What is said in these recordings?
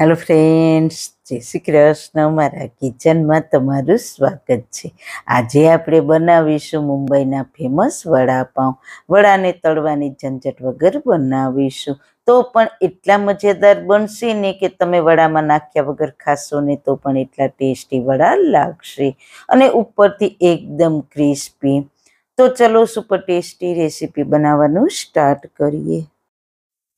Hello friends, જય શ્રી કૃષ્ણ અમારા કિચનમાં તમારું સ્વાગત છે આજે આપણે બનાવીશું મુંબઈના ફેમસ વડાપાઉં વડાને તળવાની ઝંઝટ વગર બનાવીશું તો પણ એટલા મજેદાર બનશે ને કે તમે વડામાં નાખ્યા વગર ખાશો ને તો પણ એટલા ટેસ્ટી વડા લાગશે અને ઉપરથી એકદમ ક્રિસ્પી તો ચલો સુપર ટેસ્ટી રેસીપી બનાવવાનું સ્ટાર્ટ કરીએ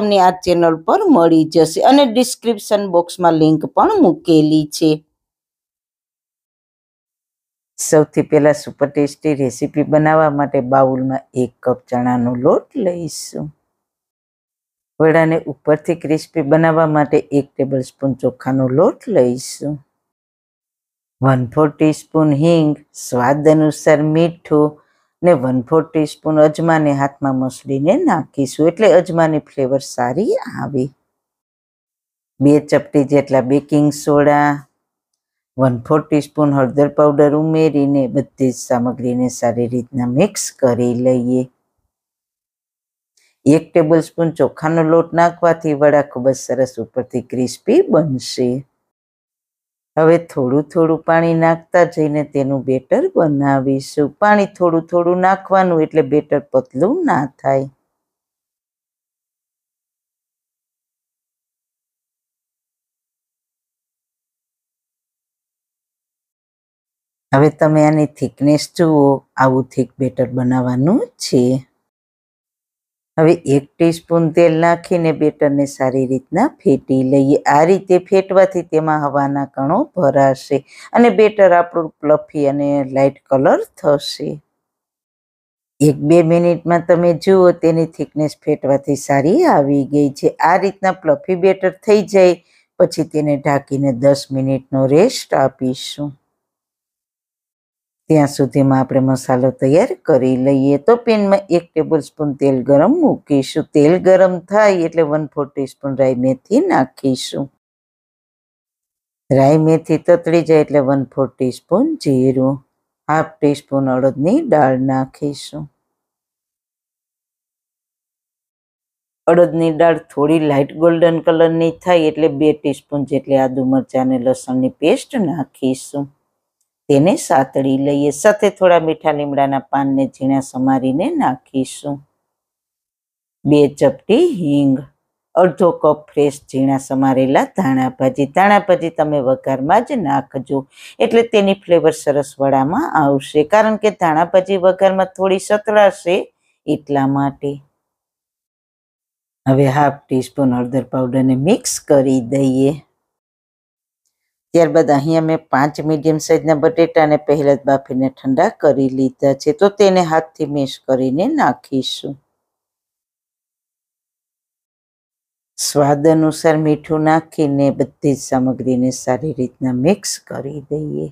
તમને આ ચેનલ પર મળી જશે અને ડિસ્ક્રિપ્શન બોક્સમાં લિંક પણ મૂકેલી છે સૌથી પહેલા સુપર ટેસ્ટી રેસીપી બનાવવા માટે બાઉલમાં એક કપ ચણાનો લોટ લઈશું વડાને ઉપરથી ક્રિસ્પી બનાવવા માટે એક ટેબલ સ્પૂન ચોખાનો લોટ લઈશું વન ફોર ટીસ્પૂન હિંગ સ્વાદ અનુસાર મીઠું ને વન ફોર ટીસ્પૂન અજમાને હાથમાં મસળીને નાખીશું એટલે અજમાની ફ્લેવર સારી આવે બે ચપટી જેટલા baking soda one four teaspoon હળદર પાવડર ઉમેરીને બધી જ સામગ્રીને સારી રીતના મિક્સ કરી લઈએ એક ટેબલ સ્પૂન ચોખાનો લોટ નાખવાથી વડા ખૂબ જ સરસ ઉપરથી ક્રિસ્પી બનશે હવે થોડું થોડું પાણી નાખતા જઈને તેનું બેટર બનાવીશું પાણી થોડું થોડું નાખવાનું એટલે બેટર પતલું ના થાય હવે તમે આની થિકનેસ જુઓ આવું થીક બેટર બનાવવાનું છે હવે એક ટીસ્પૂન તેલ નાખીને બેટરને સારી રીતના ફેટી લઈએ આ રીતે ફેટવાથી તેમાં હવાના કણો ભરાશે અને બેટર આપણું પ્લફી અને લાઇટ કલર થશે એક બે મિનિટમાં તમે જુઓ તેની થિકનેસ ફેટવાથી સારી આવી ગઈ છે આ રીતના પ્લફી બેટર થઈ જાય પછી તેને ઢાંકીને દસ મિનિટનો રેસ્ટ આપીશું ત્યાં સુધીમાં આપણે મસાલો તૈયાર કરી લઈએ તો પેનમાં એક ટેબલ સ્પૂન તેલ ગરમ મૂકીશું તેલ ગરમ થાય એટલે વન ફોર ટીસ્પૂન રાઈ મેથી નાખીશું રાઈ મેથી તતળી જાય એટલે વન ફોર ટીસ્પૂન જીરું હાફ ટીસ્પૂન અડદની દાળ નાખીશું અડદની દાળ થોડી લાઇટ ગોલ્ડન કલરની થાય એટલે બે ટીસ્પૂન જેટલી આદુ મરચાં અને લસણની પેસ્ટ નાખીશું તેને સાતળી લઈએ સાથે થોડા મીઠા લીમડાના પાનને ઝીણા સમારીને નાખીશું બે ચપટી હિંગ અડધો કપ ફ્રેશ ઝીણા સમારેલા ધાણા ભાજી ધાણા ભાજી તમે વઘારમાં જ નાખજો એટલે તેની ફ્લેવર સરસ વડામાં આવશે કારણ કે ધાણા ભાજી વઘારમાં થોડી સતળાશે એટલા માટે હવે હાફ ટીસ્પૂન હળદર પાવડરને મિક્સ કરી દઈએ ત્યારબાદ અહીંયા અમે પાંચ મીડિયમ સાઇઝના બટેટાને પહેલા જ બાફીને ઠંડા કરી લીધા છે તો તેને હાથથી મેશ કરીને નાખીશું સ્વાદ અનુસાર મીઠું નાખીને બધી જ સામગ્રીને સારી રીતના મિક્સ કરી દઈએ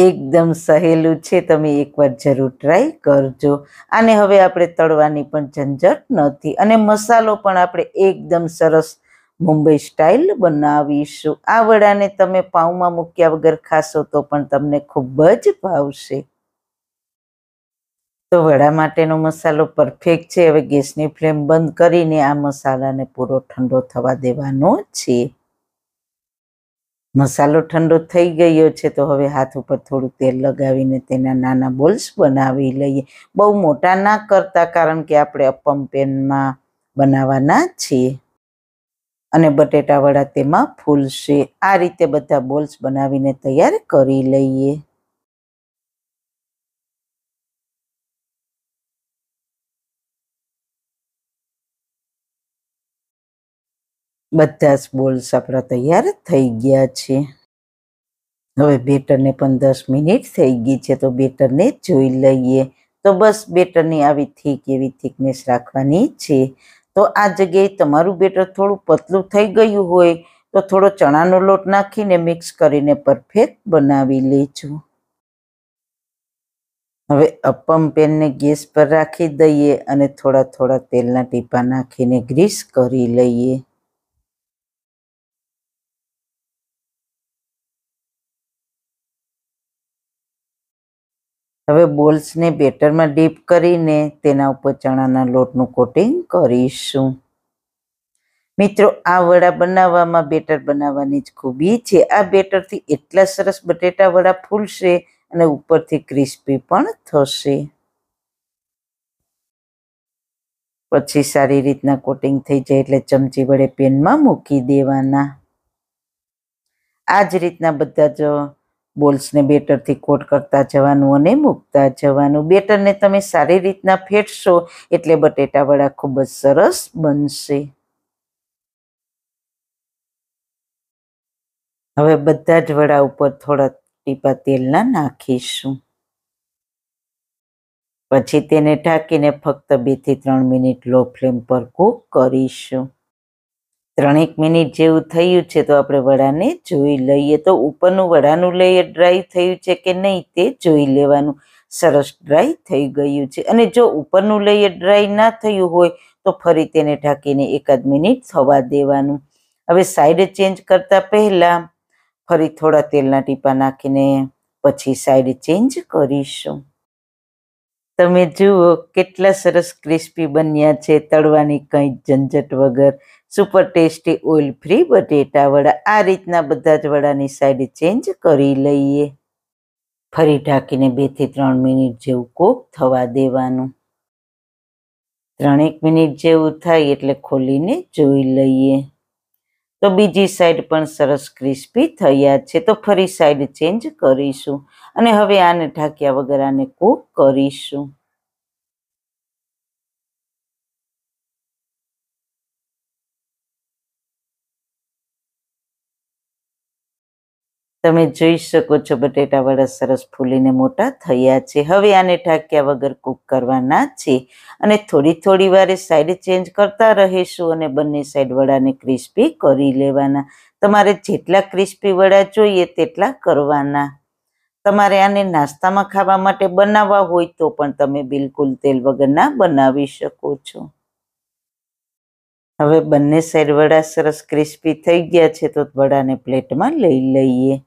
એકદમ સહેલું છે તમે એકવાર જરૂર ટ્રાય કરજો અને હવે આપણે તળવાની પણ ઝંઝટ નથી અને મસાલો પણ આપણે એકદમ સરસ મુંબઈ સ્ટાઇલ બનાવીશું આ વડાને તમે પાઉમાં મૂક્યા વગર ખાશો તો પણ તમને ખૂબ જ ભાવશે તો વડા માટેનો મસાલો પરફેક્ટ છે હવે ગેસની ફ્લેમ બંધ કરીને આ મસાલાને પૂરો ઠંડો થવા દેવાનો છે મસાલો ઠંડો થઈ ગયો છે તો હવે હાથ ઉપર થોડું તેલ લગાવીને તેના નાના બોલ્સ બનાવી લઈએ બહુ મોટા ના કરતા કારણ કે આપણે અપમ પેનમાં બનાવવાના છીએ અને બટેટાવડા તેમાં ફૂલશે આ રીતે બધા બોલ્સ બનાવીને તૈયાર કરી લઈએ બધા જ બોલ્સ આપણા તૈયાર થઈ ગયા છે હવે બેટરને પણ દસ મિનિટ થઈ ગઈ છે તો બેટરને જોઈ લઈએ તો બસ બેટરની આવી થીક એવી થીકનેસ રાખવાની છે તો આ જગ્યાએ તમારું બેટર થોડું પતલું થઈ ગયું હોય તો થોડો ચણાનો લોટ નાખીને મિક્સ કરીને પરફેક્ટ બનાવી લેજો હવે અપમ પેનને ગેસ પર રાખી દઈએ અને થોડા થોડા તેલના ટીપા નાખીને ગ્રીસ કરી લઈએ હવે બોલ્સને બેટરમાં ડીપ કરીને તેના ઉપર ચણાના લોટનું કોટિંગ કરીશું મિત્રો આ વડા બનાવવામાં બેટર બનાવવાની જ ખૂબી છે આ બેટરથી એટલા સરસ બટેટા વડા ફૂલશે અને ઉપરથી ક્રિસ્પી પણ થશે પછી સારી રીતના કોટિંગ થઈ જાય એટલે ચમચી વડે પેનમાં મૂકી દેવાના આ જ રીતના બધા જ બોલ્સને બેટરથી કોટ કરતા જવાનું અને મૂકતા જવાનું બેટરને તમે સારી રીતના ફેટશો એટલે બટેટાવડા ખૂબ જ સરસ બનશે હવે બધા જ વડા ઉપર થોડા ટીપા તેલના નાખીશું પછી તેને ઢાંકીને ફક્ત બે થી ત્રણ મિનિટ લો ફ્લેમ પર કૂક કરીશું ત્રણેક મિનિટ જેવું થયું છે તો આપણે વડાને જોઈ લઈએ તો ઉપરનું વડાનું લેયર ડ્રાય થયું છે કે નહીં તે જોઈ લેવાનું સરસ ડ્રાય થઈ ગયું છે અને જો ઉપરનું લેયર ડ્રાય ના થયું હોય તો ફરી તેને ઢાંકીને એકાદ મિનિટ થવા દેવાનું હવે સાઈડ ચેન્જ કરતાં પહેલાં ફરી થોડા તેલના ટીપા નાખીને પછી સાઈડ ચેન્જ કરીશું તમે જુઓ કેટલા સરસ ક્રિસ્પી બન્યા છે તળવાની કંઈ ઝંઝટ વગર સુપર ટેસ્ટી ઓઇલ ફ્રી બટેટા વડા આ રીતના બધા જ વડાની સાઈડ ચેન્જ કરી લઈએ ફરી ઢાંકીને બેથી ત્રણ મિનિટ જેવું કોક થવા દેવાનું ત્રણેક મિનિટ જેવું થાય એટલે ખોલીને જોઈ લઈએ તો બીજી સાઈડ પણ સરસ ક્રિસ્પી થયા છે તો ફરી સાઈડ ચેન્જ કરીશું અને હવે આને ઢાંક્યા વગર આને કૂક કરીશું તમે જોઈ શકો છો બટેટા વડા સરસ ફૂલીને મોટા થયા છે હવે આને ઢાંક્યા વગર કૂક કરવાના છે અને થોડી થોડી વારે સાઈડ ચેન્જ કરતા રહીશું અને બંને સાઈડ વડાને ક્રિસ્પી કરી લેવાના તમારે જેટલા ક્રિસ્પી વડા જોઈએ તેટલા કરવાના તમારે આને નાસ્તામાં ખાવા માટે બનાવવા હોય તો પણ તમે બિલકુલ તેલ વગરના બનાવી શકો છો હવે બંને સાઈડ વડા સરસ ક્રિસ્પી થઈ ગયા છે તો વડાને પ્લેટમાં લઈ લઈએ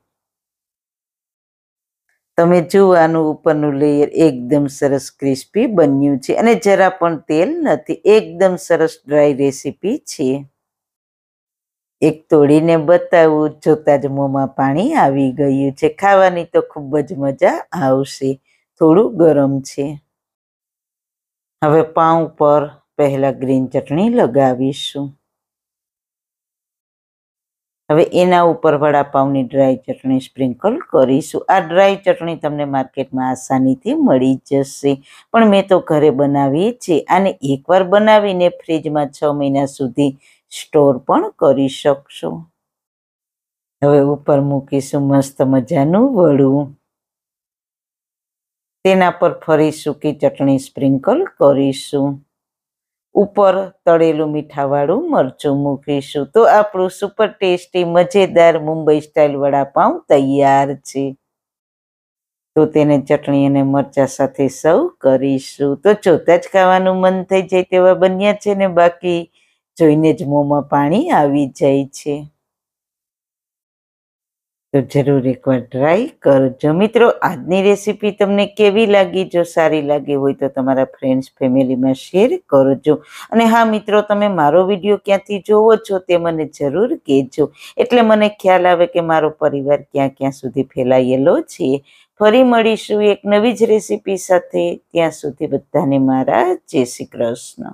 તમે જુઓ આનું ઉપરનું લેયર એકદમ સરસ ક્રિસ્પી બન્યું છે અને જરા પણ તેલ નથી એકદમ સરસ ડ્રાય રેસીપી છે એક તોડીને બતાવું જોતાં જ મોંમાં પાણી આવી ગયું છે ખાવાની તો ખૂબ જ મજા આવશે થોડું ગરમ છે હવે પાઉં પર પહેલાં ગ્રીન ચટણી લગાવીશું હવે એના ઉપર વડાપાઉની ડ્રાય ચટણી સ્પ્રિંકલ કરીશું આ ડ્રાય ચટણી તમને માર્કેટમાં આસાનીથી મળી જશે પણ મેં તો ઘરે બનાવીએ છીએ આને એકવાર બનાવીને ફ્રીજમાં છ મહિના સુધી સ્ટોર પણ કરી શકશો હવે ઉપર મૂકીશું મસ્ત મજાનું વડું તેના પર ફરી સૂકી ચટણી સ્પ્રિંકલ કરીશું ઉપર તળેલું મીઠાવાળું મરચું મૂકીશું તો આપણું સુપર ટેસ્ટી મજેદાર મુંબઈ સ્ટાઇલ વડાપાઉં તૈયાર છે તો તેને ચટણી અને મરચા સાથે સર્વ કરીશું તો જોતા જ ખાવાનું મન થઈ જાય તેવા બન્યા છે ને બાકી જોઈને જ મોંમાં પાણી આવી જાય છે તો જરૂર એકવાર ટ્રાય કરો જો મિત્રો આજની રેસીપી તમને કેવી લાગી જો સારી લાગી હોય તો તમારા ફ્રેન્ડ્સ ફેમિલીમાં શેર કરજો અને હા મિત્રો તમે મારો વિડીયો ક્યાંથી જોવો છો તે મને જરૂર કહેજો એટલે મને ખ્યાલ આવે કે મારો પરિવાર ક્યાં ક્યાં સુધી ફેલાયેલો છે ફરી મળીશું એક નવી જ રેસીપી સાથે ત્યાં સુધી બધાને મારા જય શ્રી કૃષ્ણ